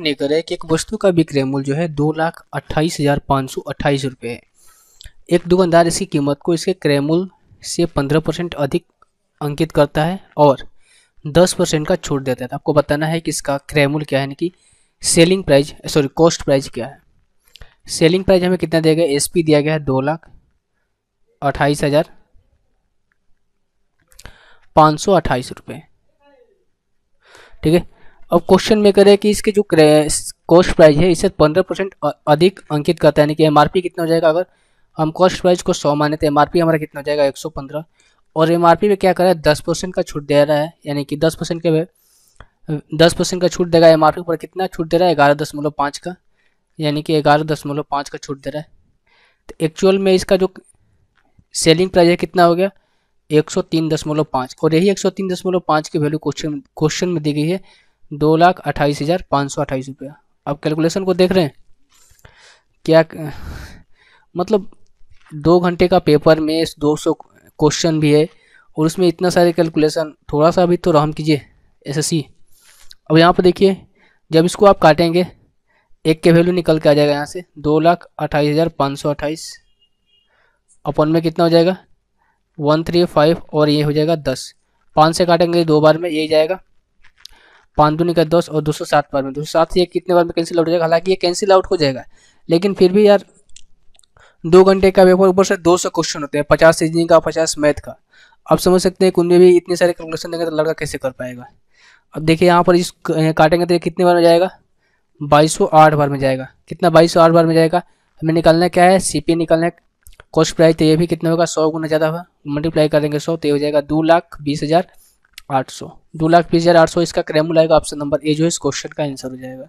ने करा है कि एक वस्तु का विक्रय मूल्य जो है दो लाख अट्ठाईस हज़ार पाँच सौ अट्ठाईस रुपये है एक दुकानदार इसकी कीमत को इसके क्रय मूल्य से पंद्रह परसेंट अधिक अंकित करता है और दस परसेंट का छूट देता है तो आपको बताना है कि इसका क्रय मूल्य क्या है यानी कि selling price sorry cost price क्या है सेलिंग प्राइस हमें कितना दिया गया एस दिया गया है दो लाख अट्ठाईस हज़ार पाँच सौ अट्ठाईस रुपये ठीक है अब क्वेश्चन में करें कि इसके जो कॉस्ट प्राइस है इसे पंद्रह परसेंट अधिक अंकित करता है यानी कि एम कितना हो जाएगा अगर हम कॉस्ट प्राइस को सौ माने तो एम हमारा कितना हो जाएगा एक सौ पंद्रह और एम में क्या कर रहा है दस परसेंट का छूट दे रहा है यानी कि दस परसेंट के दस परसेंट का छूट देगा एम आर पी पर कितना छूट दे रहा है ग्यारह दशमलव पाँच का यानी कि ग्यारह दशमलव पाँच का छूट दे रहा है तो एक्चुअल में इसका जो सेलिंग प्राइस है कितना हो गया एक सौ तीन दशमलव पाँच और यही एक सौ तीन दशमलव पाँच की वैल्यू क्वेश्चन क्वेश्चन में दी गई है दो लाख अट्ठाईस हज़ार पाँच सौ अट्ठाईस रुपया अब कैलकुलेशन को देख रहे हैं क्या मतलब दो घंटे का पेपर में दो सौ क्वेश्चन भी है और उसमें इतना सारे कैलकुलेशन थोड़ा सा अभी तो रहम कीजिए एसएससी अब यहाँ पर देखिए जब इसको आप काटेंगे एक के वैल्यू निकल के आ जाएगा यहाँ से दो लाख अट्ठाईस हज़ार पाँच सौ अट्ठाईस अपन में कितना हो जाएगा वन थ्री फाइव और ये हो जाएगा दस पाँच से काटेंगे दो बार में ये जाएगा पाँच दूनी का दस और दो सौ सात बार में दो सौ सात से कितने बार में कैंसिल आउट हो जाएगा हालांकि ये कैंसिल आउट हो जाएगा लेकिन फिर भी यार दो घंटे का पेपर ऊपर से दो सौ क्वेश्चन होते हैं पचास रीजनिंग का पचास मैथ का आप समझ सकते हैं कुंडे भी इतने सारे कैलकुलेशन देंगे तो लड़का कैसे कर पाएगा अब देखिए यहाँ पर इस काटेंगे तो ये कितने बार में जाएगा बाईस सौ आठ बार में जाएगा कितना बाईस सौ आठ बार में जाएगा हमें निकालना क्या है सी पी निकालना है कॉस्ट प्राइस तो ये भी कितना होगा सौ गुना ज़्यादा होगा मल्टीप्लाई करेंगे सौ तो ये हो जाएगा दो लाख बीस हज़ार 800 दो लाख बीस हजार आठ सौ इसका क्रम आएगा ऑप्शन नंबर ए जो है इस क्वेश्चन का आंसर हो जाएगा